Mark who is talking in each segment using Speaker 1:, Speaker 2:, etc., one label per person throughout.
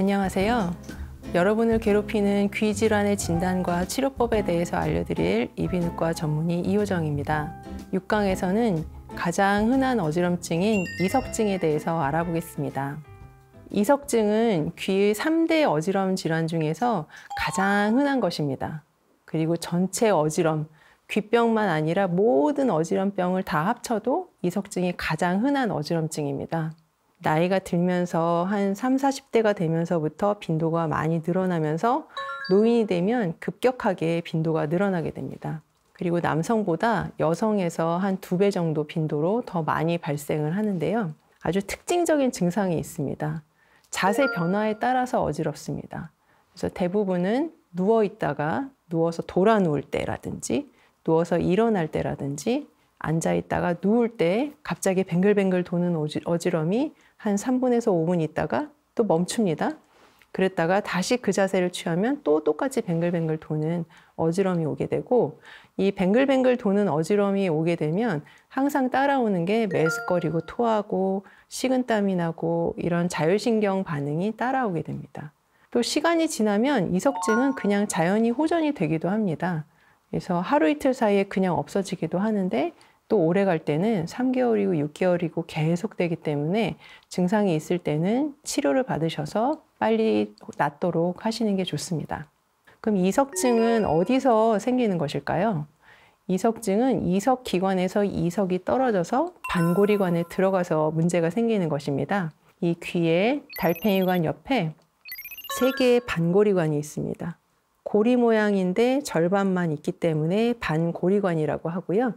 Speaker 1: 안녕하세요. 여러분을 괴롭히는 귀질환의 진단과 치료법에 대해서 알려드릴 이비인후과 전문의 이호정입니다. 6강에서는 가장 흔한 어지럼증인 이석증에 대해서 알아보겠습니다. 이석증은 귀의 3대 어지럼 질환 중에서 가장 흔한 것입니다. 그리고 전체 어지럼, 귀병만 아니라 모든 어지럼병을 다 합쳐도 이석증이 가장 흔한 어지럼증입니다. 나이가 들면서 한 3, 40대가 되면서부터 빈도가 많이 늘어나면서 노인이 되면 급격하게 빈도가 늘어나게 됩니다. 그리고 남성보다 여성에서 한 두 배 정도 빈도로 더 많이 발생을 하는데요. 아주 특징적인 증상이 있습니다. 자세 변화에 따라서 어지럽습니다. 그래서 대부분은 누워 있다가 누워서 돌아 누울 때라든지 누워서 일어날 때라든지 앉아 있다가 누울 때 갑자기 뱅글뱅글 도는 어지럼이 한 3분에서 5분 있다가 또 멈춥니다. 그랬다가 다시 그 자세를 취하면 또 똑같이 뱅글뱅글 도는 어지럼이 오게 되고 이 뱅글뱅글 도는 어지럼이 오게 되면 항상 따라오는 게 메스꺼리고 토하고 식은땀이 나고 이런 자율신경 반응이 따라오게 됩니다. 또 시간이 지나면 이석증은 그냥 자연히 호전이 되기도 합니다. 그래서 하루 이틀 사이에 그냥 없어지기도 하는데 또 오래 갈 때는 3개월이고 6개월이고 계속 되기 때문에 증상이 있을 때는 치료를 받으셔서 빨리 낫도록 하시는 게 좋습니다. 그럼 이석증은 어디서 생기는 것일까요? 이석증은 이석기관에서 이석이 떨어져서 반고리관에 들어가서 문제가 생기는 것입니다. 이 귀에 달팽이관 옆에 세 개의 반고리관이 있습니다. 고리 모양인데 절반만 있기 때문에 반고리관이라고 하고요.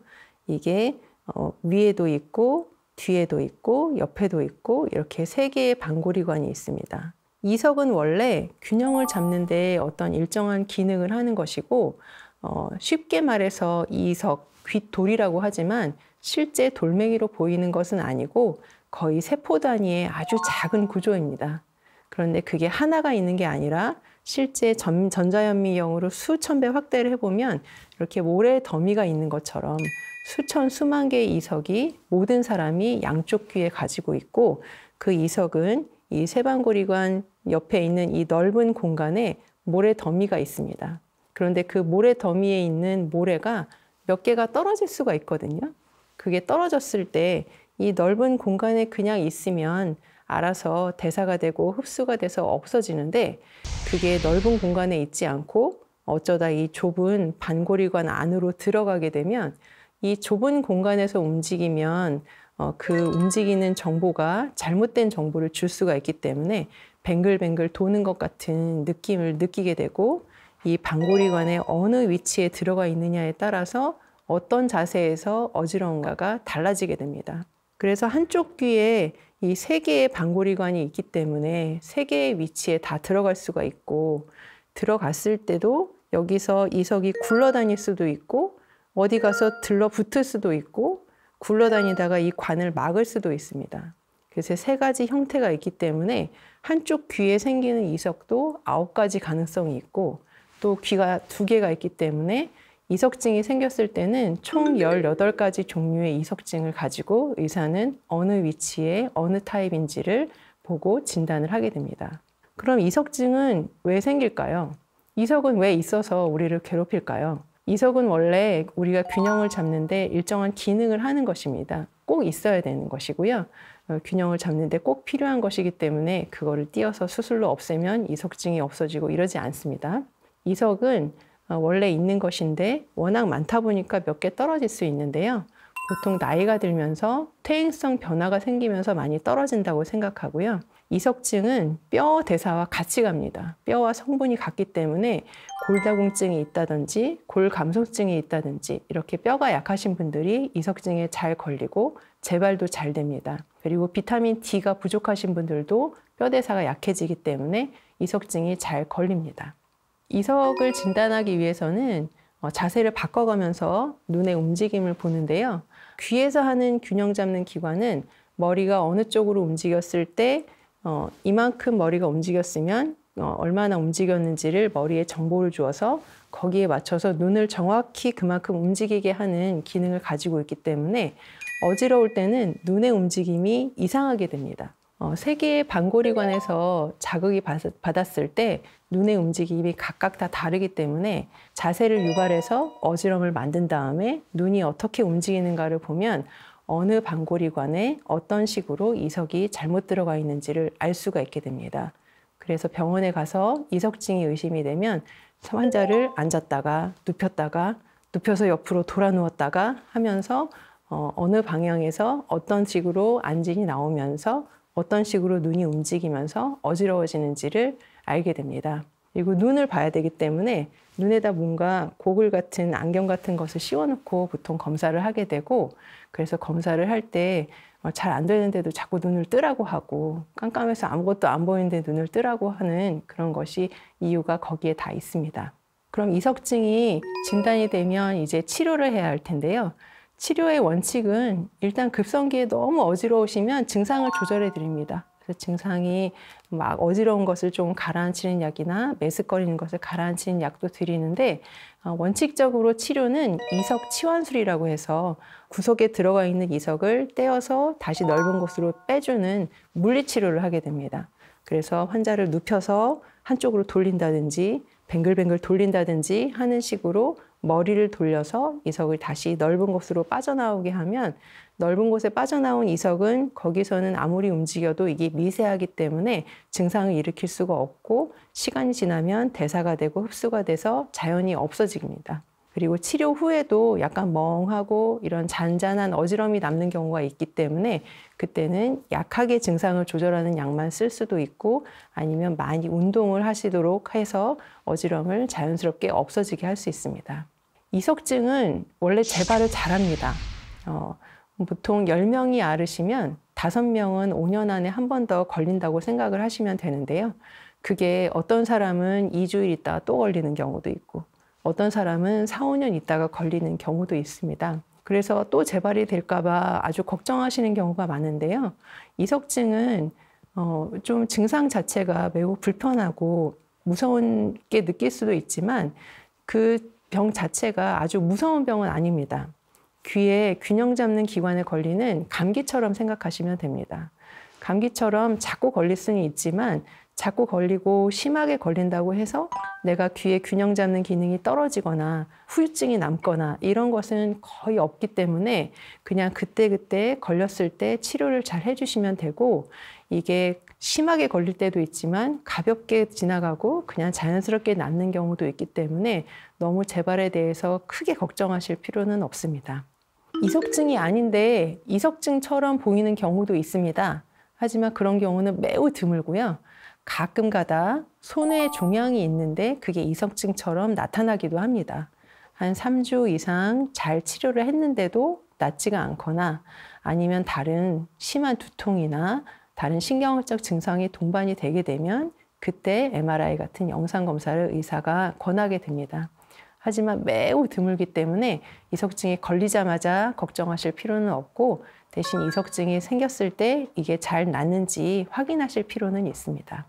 Speaker 1: 이게 어, 위에도 있고 뒤에도 있고 옆에도 있고 이렇게 세 개의 반고리관이 있습니다. 이석은 원래 균형을 잡는 데 어떤 일정한 기능을 하는 것이고 어, 쉽게 말해서 이석, 귓돌이라고 하지만 실제 돌멩이로 보이는 것은 아니고 거의 세포 단위의 아주 작은 구조입니다. 그런데 그게 하나가 있는 게 아니라 실제 전, 전자현미경으로 수천 배 확대를 해보면 이렇게 모래 더미가 있는 것처럼 수천 수만 개의 이석이 모든 사람이 양쪽 귀에 가지고 있고 그 이석은 이 세방고리관 옆에 있는 이 넓은 공간에 모래 더미가 있습니다. 그런데 그 모래 더미에 있는 모래가 몇 개가 떨어질 수가 있거든요. 그게 떨어졌을 때 이 넓은 공간에 그냥 있으면 알아서 대사가 되고 흡수가 돼서 없어지는데 그게 넓은 공간에 있지 않고 어쩌다 이 좁은 반고리관 안으로 들어가게 되면 이 좁은 공간에서 움직이면 어, 그 움직이는 정보가 잘못된 정보를 줄 수가 있기 때문에 뱅글뱅글 도는 것 같은 느낌을 느끼게 되고 이 반고리관의 어느 위치에 들어가 있느냐에 따라서 어떤 자세에서 어지러운가가 달라지게 됩니다. 그래서 한쪽 귀에 이세 개의 방고리관이 있기 때문에 세 개의 위치에 다 들어갈 수가 있고 들어갔을 때도 여기서 이석이 굴러다닐 수도 있고 어디 가서 들러붙을 수도 있고 굴러다니다가 이 관을 막을 수도 있습니다. 그래서 세 가지 형태가 있기 때문에 한쪽 귀에 생기는 이석도 아홉 가지 가능성이 있고 또 귀가 두 개가 있기 때문에 이석증이 생겼을 때는 총 18가지 음. 종류의 이석증을 가지고 의사는 어느 위치에 어느 타입인지를 보고 진단을 하게 됩니다. 그럼 이석증은 왜 생길까요? 이석은 왜 있어서 우리를 괴롭힐까요? 이석은 원래 우리가 균형을 잡는데 일정한 기능을 하는 것입니다. 꼭 있어야 되는 것이고요. 어, 균형을 잡는데 꼭 필요한 것이기 때문에 그거를 띄어서 수술로 없애면 이석증이 없어지고 이러지 않습니다. 이석은 아, 원래 있는 것인데 워낙 많다 보니까 몇 개 떨어질 수 있는데요. 보통 나이가 들면서 퇴행성 변화가 생기면서 많이 떨어진다고 생각하고요. 이석증은 뼈 대사와 같이 갑니다. 뼈와 성분이 같기 때문에 골다공증이 있다든지 골감소증이 있다든지 이렇게 뼈가 약하신 분들이 이석증에 잘 걸리고 재발도 잘 됩니다. 그리고 비타민 D가 부족하신 분들도 뼈 대사가 약해지기 때문에 이석증이 잘 걸립니다. 이석을 진단하기 위해서는 어, 자세를 바꿔가면서 눈의 움직임을 보는데요. 귀에서 하는 균형 잡는 기관은 머리가 어느 쪽으로 움직였을 때 어, 이만큼 머리가 움직였으면 어, 얼마나 움직였는지를 머리에 정보를 주어서 거기에 맞춰서 눈을 정확히 그만큼 움직이게 하는 기능을 가지고 있기 때문에 어지러울 때는 눈의 움직임이 이상하게 됩니다. 어, 세계의 반고리관에서 자극이 받았을 때 눈의 움직임이 각각 다 다르기 때문에 자세를 유발해서 어지럼을 만든 다음에 눈이 어떻게 움직이는가를 보면 어느 반고리관에 어떤 식으로 이석이 잘못 들어가 있는지를 알 수가 있게 됩니다. 그래서 병원에 가서 이석증이 의심이 되면 환자를 앉았다가 눕혔다가 눕혀서 옆으로 돌아 누웠다가 하면서 어, 어느 방향에서 어떤 식으로 안진이 나오면서 어떤 식으로 눈이 움직이면서 어지러워지는지를 알게 됩니다. 그리고 눈을 봐야 되기 때문에 눈에다 뭔가 고글 같은 안경 같은 것을 씌워놓고 보통 검사를 하게 되고 그래서 검사를 할 때 잘안 어, 되는데도 자꾸 눈을 뜨라고 하고 깜깜해서 아무것도 안 보이는데 눈을 뜨라고 하는 그런 것이 이유가 거기에 다 있습니다. 그럼 이석증이 진단이 되면 이제 치료를 해야 할 텐데요. 치료의 원칙은 일단 급성기에 너무 어지러우시면 증상을 조절해 드립니다. 그래서 증상이 막 어지러운 것을 좀 가라앉히는 약이나 메스꺼리는 것을 가라앉히는 약도 드리는데 어, 원칙적으로 치료는 이석 치환술이라고 해서 구석에 들어가 있는 이석을 떼어서 다시 넓은 곳으로 빼주는 물리치료를 하게 됩니다. 그래서 환자를 눕혀서 한쪽으로 돌린다든지 뱅글뱅글 돌린다든지 하는 식으로 머리를 돌려서 이석을 다시 넓은 곳으로 빠져나오게 하면 넓은 곳에 빠져나온 이석은 거기서는 아무리 움직여도 이게 미세하기 때문에 증상을 일으킬 수가 없고 시간이 지나면 대사가 되고 흡수가 돼서 자연히 없어집니다. 그리고 치료 후에도 약간 멍하고 이런 잔잔한 어지럼이 남는 경우가 있기 때문에 그때는 약하게 증상을 조절하는 약만 쓸 수도 있고 아니면 많이 운동을 하시도록 해서 어지럼을 자연스럽게 없어지게 할 수 있습니다. 이석증은 원래 재발을 잘합니다. 어, 보통 10명이 앓으시면 5명은 5년 안에 한 번 더 걸린다고 생각을 하시면 되는데요. 그게 어떤 사람은 2주일 있다가 또 걸리는 경우도 있고 어떤 사람은 4, 5년 있다가 걸리는 경우도 있습니다. 그래서 또 재발이 될까봐 아주 걱정하시는 경우가 많은데요. 이석증은 어, 좀 증상 자체가 매우 불편하고 무서운 게 느낄 수도 있지만 그 병 자체가 아주 무서운 병은 아닙니다. 귀에 균형 잡는 기관에 걸리는 감기처럼 생각하시면 됩니다. 감기처럼 자꾸 걸릴 수는 있지만 자꾸 걸리고 심하게 걸린다고 해서 내가 귀에 균형 잡는 기능이 떨어지거나 후유증이 남거나 이런 것은 거의 없기 때문에 그냥 그때그때 걸렸을 때 치료를 잘 해주시면 되고 이게 심하게 걸릴 때도 있지만 가볍게 지나가고 그냥 자연스럽게 낫는 경우도 있기 때문에 너무 재발에 대해서 크게 걱정하실 필요는 없습니다. 이석증이 아닌데 이석증처럼 보이는 경우도 있습니다. 하지만 그런 경우는 매우 드물고요. 가끔가다 손에 종양이 있는데 그게 이성증처럼 나타나기도 합니다. 한 3주 이상 잘 치료를 했는데도 낫지가 않거나 아니면 다른 심한 두통이나 다른 신경학적 증상이 동반이 되게 되면 그때 MRI 같은 영상 검사를 의사가 권하게 됩니다. 하지만 매우 드물기 때문에 이석증이 걸리자마자 걱정하실 필요는 없고 대신 이석증이 생겼을 때 이게 잘 났는지 확인하실 필요는 있습니다.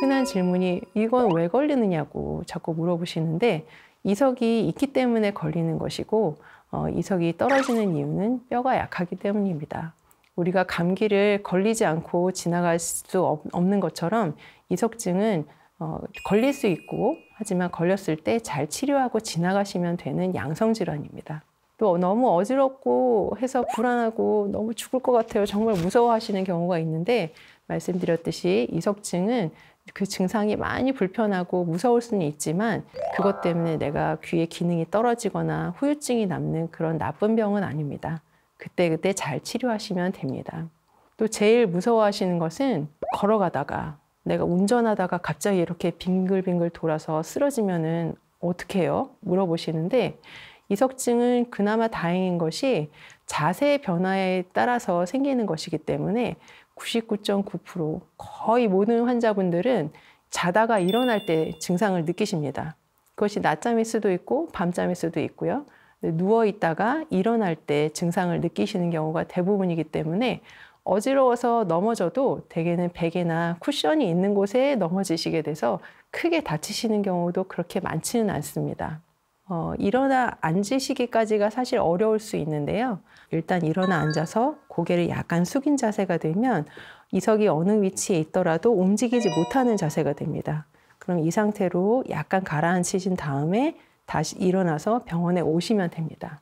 Speaker 1: 흔한 질문이 이건 왜 걸리느냐고 자꾸 물어보시는데 이석이 있기 때문에 걸리는 것이고 어, 이석이 떨어지는 이유는 뼈가 약하기 때문입니다. 우리가 감기를 걸리지 않고 지나갈 수 없는 것처럼 이석증은 어, 걸릴 수 있고 하지만 걸렸을 때 잘 치료하고 지나가시면 되는 양성 질환입니다. 또 너무 어지럽고 해서 불안하고 너무 죽을 것 같아요. 정말 무서워하시는 경우가 있는데 말씀드렸듯이 이석증은 그 증상이 많이 불편하고 무서울 수는 있지만 그것 때문에 내가 귀의 기능이 떨어지거나 후유증이 남는 그런 나쁜 병은 아닙니다. 그때그때 잘 치료하시면 됩니다. 또 제일 무서워하시는 것은 걸어가다가 내가 운전하다가 갑자기 이렇게 빙글빙글 돌아서 쓰러지면은 어떻게 해요? 물어보시는데 이석증은 그나마 다행인 것이 자세 변화에 따라서 생기는 것이기 때문에 99.9% 거의 모든 환자분들은 자다가 일어날 때 증상을 느끼십니다. 그것이 낮잠일 수도 있고 밤잠일 수도 있고요. 누워 있다가 일어날 때 증상을 느끼시는 경우가 대부분이기 때문에 어지러워서 넘어져도 대개는 베개나 쿠션이 있는 곳에 넘어지시게 돼서 크게 다치시는 경우도 그렇게 많지는 않습니다. 어, 일어나 앉으시기까지가 사실 어려울 수 있는데요. 일단 일어나 앉아서 고개를 약간 숙인 자세가 되면 이석이 어느 위치에 있더라도 움직이지 못하는 자세가 됩니다. 그럼 이 상태로 약간 가라앉히신 다음에 다시 일어나서 병원에 오시면 됩니다.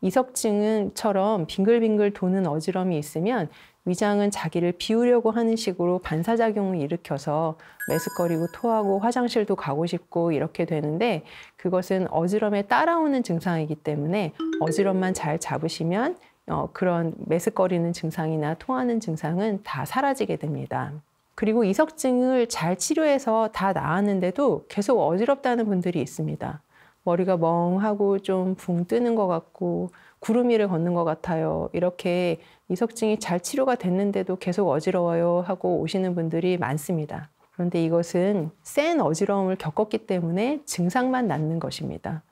Speaker 1: 이석증처럼 빙글빙글 도는 어지럼이 있으면 위장은 자기를 비우려고 하는 식으로 반사작용을 일으켜서 메스꺼리고 토하고 화장실도 가고 싶고 이렇게 되는데 그것은 어지럼에 따라오는 증상이기 때문에 어지럼만 잘 잡으시면 어, 그런 메스꺼리는 증상이나 토하는 증상은 다 사라지게 됩니다. 그리고 이석증을 잘 치료해서 다 나았는데도 계속 어지럽다는 분들이 있습니다. 머리가 멍하고 좀 붕 뜨는 것 같고 구름 위를 걷는 것 같아요. 이렇게 이석증이 잘 치료가 됐는데도 계속 어지러워요 하고 오시는 분들이 많습니다. 그런데 이것은 센 어지러움을 겪었기 때문에 증상만 낫는 것입니다.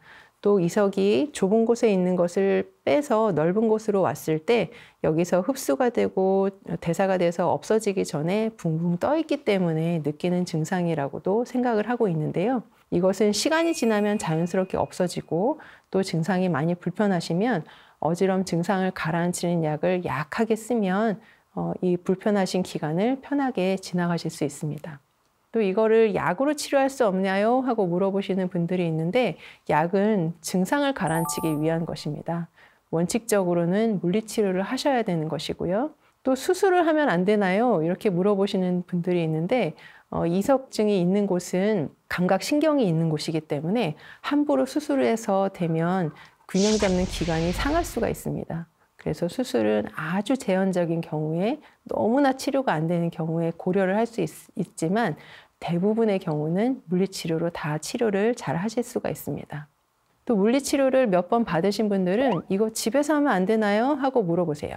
Speaker 1: 또 이석이 좁은 곳에 있는 것을 빼서 넓은 곳으로 왔을 때 여기서 흡수가 되고 대사가 돼서 없어지기 전에 붕붕 떠 있기 때문에 느끼는 증상이라고도 생각을 하고 있는데요. 이것은 시간이 지나면 자연스럽게 없어지고 또 증상이 많이 불편하시면 어지럼 증상을 가라앉히는 약을 약하게 쓰면 어, 이 불편하신 기간을 편하게 지나가실 수 있습니다. 또 이거를 약으로 치료할 수 없냐요? 하고 물어보시는 분들이 있는데 약은 증상을 가라앉히기 위한 것입니다. 원칙적으로는 물리치료를 하셔야 되는 것이고요. 또 수술을 하면 안 되나요? 이렇게 물어보시는 분들이 있는데 어, 이석증이 있는 곳은 감각 신경이 있는 곳이기 때문에 함부로 수술을 해서 되면 균형 잡는 기관이 상할 수가 있습니다. 그래서 수술은 아주 제한적인 경우에 너무나 치료가 안 되는 경우에 고려를 할 수 있지만 대부분의 경우는 물리치료로 다 치료를 잘 하실 수가 있습니다. 또 물리치료를 몇 번 받으신 분들은 이거 집에서 하면 안 되나요? 하고 물어보세요.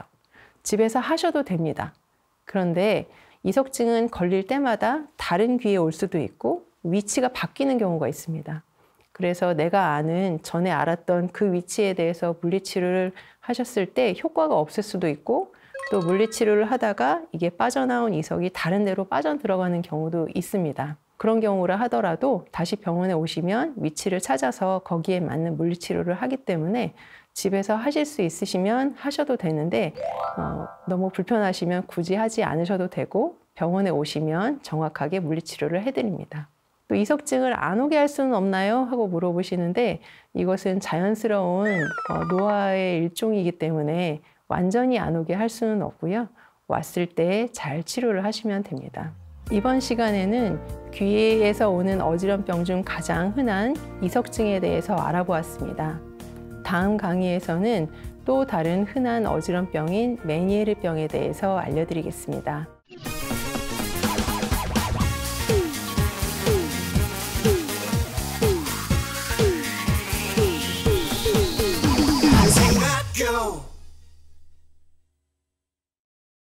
Speaker 1: 집에서 하셔도 됩니다. 그런데 이석증은 걸릴 때마다 다른 귀에 올 수도 있고 위치가 바뀌는 경우가 있습니다. 그래서 내가 아는 전에 알았던 그 위치에 대해서 물리치료를 하셨을 때 효과가 없을 수도 있고 또 물리치료를 하다가 이게 빠져나온 이석이 다른 데로 빠져 들어가는 경우도 있습니다. 그런 경우라 하더라도 다시 병원에 오시면 위치를 찾아서 거기에 맞는 물리치료를 하기 때문에 집에서 하실 수 있으시면 하셔도 되는데 어, 너무 불편하시면 굳이 하지 않으셔도 되고 병원에 오시면 정확하게 물리치료를 해드립니다. 또 이석증을 안 오게 할 수는 없나요? 하고 물어보시는데 이것은 자연스러운 어, 노화의 일종이기 때문에 완전히 안 오게 할 수는 없고요. 왔을 때 잘 치료를 하시면 됩니다. 이번 시간에는 귀에서 오는 어지럼병 중 가장 흔한 이석증에 대해서 알아보았습니다. 다음 강의에서는 또 다른 흔한 어지럼병인 메니에르병에 대해서 알려드리겠습니다.